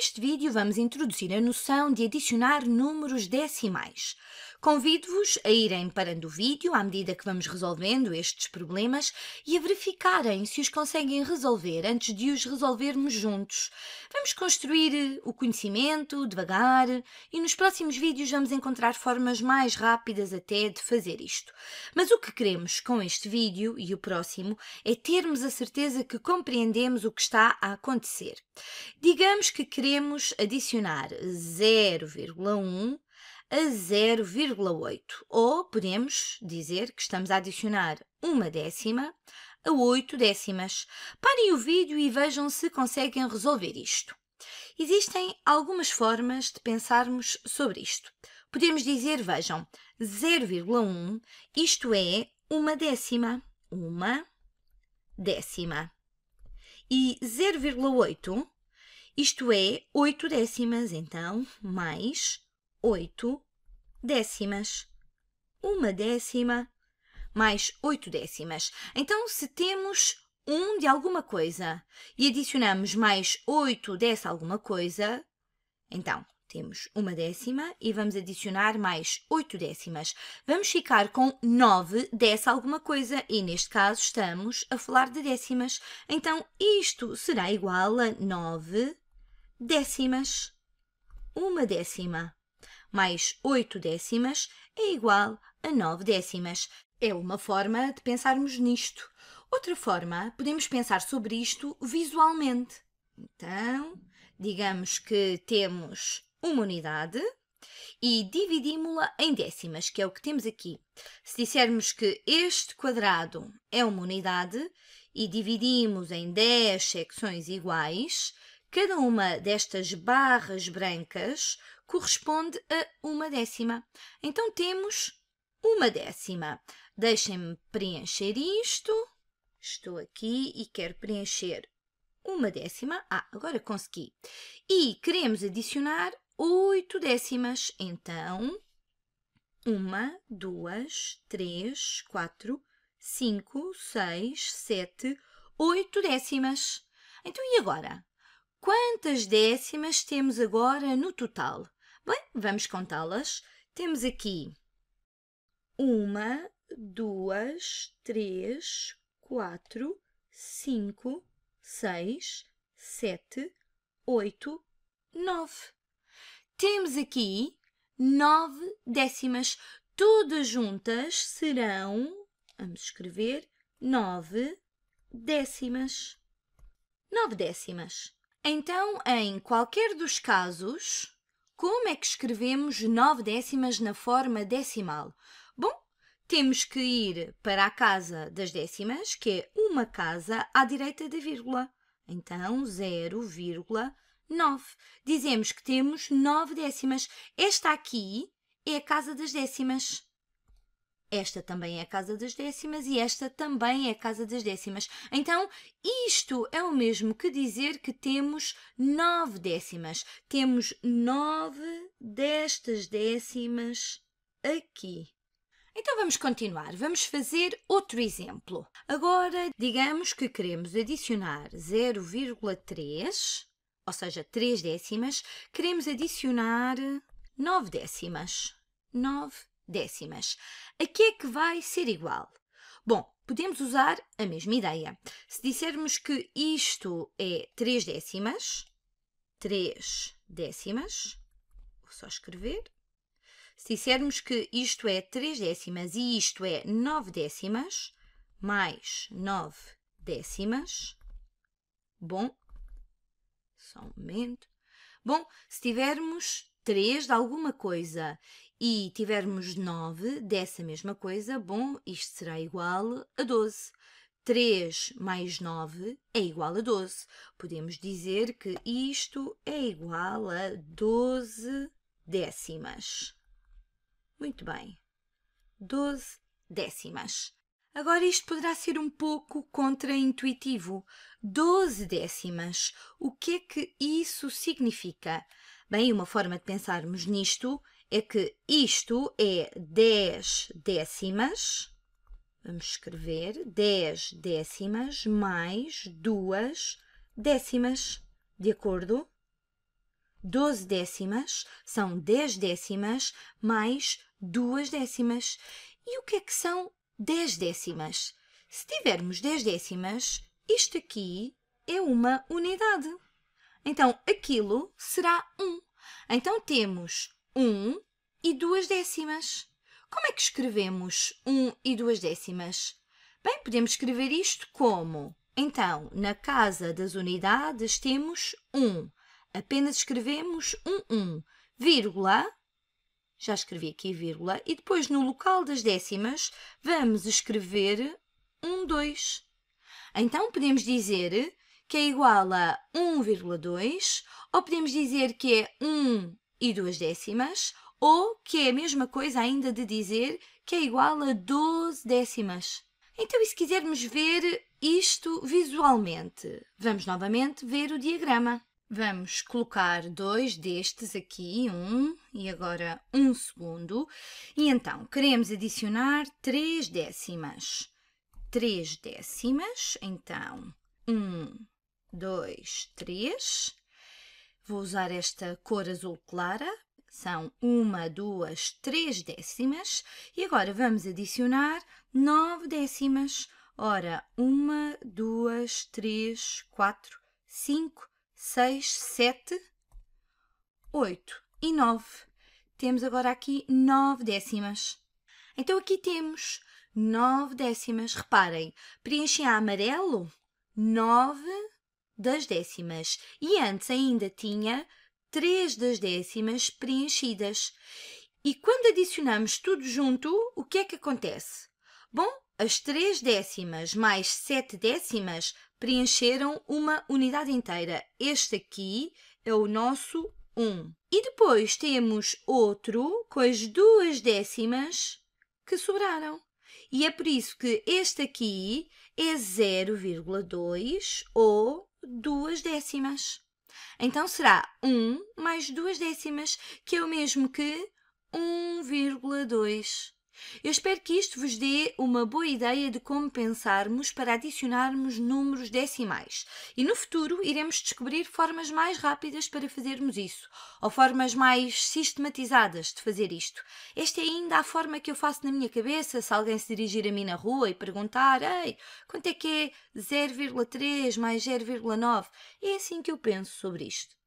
Neste vídeo vamos introduzir a noção de adicionar números decimais. Convido-vos a irem parando o vídeo à medida que vamos resolvendo estes problemas e a verificarem se os conseguem resolver antes de os resolvermos juntos. Vamos construir eh, o conhecimento devagar e nos próximos vídeos vamos encontrar formas mais rápidas até de fazer isto. Mas o que queremos com este vídeo e o próximo é termos a certeza que compreendemos o que está a acontecer. Digamos que queremos adicionar 0,1 a 0,8, ou podemos dizer que estamos a adicionar uma décima a 8 décimas. Parem o vídeo e vejam se conseguem resolver isto. Existem algumas formas de pensarmos sobre isto. Podemos dizer, vejam, 0,1, isto é uma décima, uma décima. E 0,8, isto é 8 décimas, então, mais 8 décimas. Uma décima mais oito décimas. Então, se temos um de alguma coisa e adicionamos mais oito dessa alguma coisa, então temos uma décima e vamos adicionar mais oito décimas. Vamos ficar com nove dessa alguma coisa e neste caso estamos a falar de décimas. Então isto será igual a nove décimas. Uma décima mais 8 décimas é igual a 9 décimas. É uma forma de pensarmos nisto. Outra forma, podemos pensar sobre isto visualmente. Então, digamos que temos uma unidade e dividimos-la em décimas, que é o que temos aqui. Se dissermos que este quadrado é uma unidade e dividimos em 10 secções iguais, Cada uma destas barras brancas corresponde a uma décima. Então temos uma décima. Deixem-me preencher isto. Estou aqui e quero preencher uma décima. Ah, agora consegui. E queremos adicionar oito décimas. Então, uma, duas, três, quatro, cinco, seis, sete, oito décimas. Então, e agora? Quantas décimas temos agora no total? Bem, vamos contá-las. Temos aqui uma, duas, três, quatro, cinco, seis, sete, oito, nove. Temos aqui nove décimas. Todas juntas serão, vamos escrever, nove décimas. Nove décimas. Então, em qualquer dos casos, como é que escrevemos 9 décimas na forma decimal? Bom, temos que ir para a casa das décimas, que é uma casa à direita da vírgula. Então, 0,9. Dizemos que temos 9 décimas. Esta aqui é a casa das décimas. Esta também é a casa das décimas e esta também é a casa das décimas. Então, isto é o mesmo que dizer que temos nove décimas. Temos nove destas décimas aqui. Então vamos continuar, vamos fazer outro exemplo. Agora, digamos que queremos adicionar 0,3, ou seja, 3 décimas, queremos adicionar 9 décimas. 9 décimas. A que é que vai ser igual? Bom, podemos usar a mesma ideia. Se dissermos que isto é 3 décimas, 3 décimas, vou só escrever. Se dissermos que isto é 3 décimas e isto é 9 décimas, mais 9 décimas, bom, só um momento. Bom, se tivermos 3 de alguma coisa e tivermos 9 dessa mesma coisa, bom, isto será igual a 12. 3 mais 9 é igual a 12. Podemos dizer que isto é igual a 12 décimas. Muito bem. 12 décimas. Agora, isto poderá ser um pouco contraintuitivo. 12 décimas. O que é que isso significa? Bem, uma forma de pensarmos nisto é que isto é 10 décimas, vamos escrever, 10 décimas mais 2 décimas, de acordo? 12 décimas são 10 décimas mais 2 décimas. E o que é que são 10 décimas? Se tivermos 10 décimas, isto aqui é uma unidade. Então, aquilo será 1. Então, temos 1 e 2 décimas. Como é que escrevemos 1 e 2 décimas? Bem, podemos escrever isto como... Então, na casa das unidades temos 1. Apenas escrevemos 1, 1, vírgula, já escrevi aqui vírgula, e depois no local das décimas vamos escrever 1, 2. Então podemos dizer que é igual a 1,2, ou podemos dizer que é 1 e 2 décimas, ou que é a mesma coisa ainda de dizer que é igual a 12 décimas. Então, e se quisermos ver isto visualmente, vamos novamente ver o diagrama. Vamos colocar dois destes aqui, um e agora um segundo. E então, queremos adicionar 3 décimas. 3 décimas, então, 1 dois, três. Vou usar esta cor azul clara. São uma, duas, três décimas. E agora vamos adicionar nove décimas. Ora, uma, duas, três, quatro, cinco, seis, sete, oito e nove. Temos agora aqui nove décimas. Então aqui temos nove décimas. Reparem, preenchem a amarelo, nove das décimas e antes ainda tinha 3 das décimas preenchidas. E quando adicionamos tudo junto, o que é que acontece? Bom, as 3 décimas mais 7 décimas preencheram uma unidade inteira. Este aqui é o nosso 1. E depois temos outro com as duas décimas que sobraram. E é por isso que este aqui é 0,2 ou duas décimas. Então será 1 mais duas décimas, que é o mesmo que 1,2 eu espero que isto vos dê uma boa ideia de como pensarmos para adicionarmos números decimais e no futuro iremos descobrir formas mais rápidas para fazermos isso ou formas mais sistematizadas de fazer isto. Esta é ainda a forma que eu faço na minha cabeça se alguém se dirigir a mim na rua e perguntar: Ei, quanto é que é 0,3 mais 0,9? É assim que eu penso sobre isto.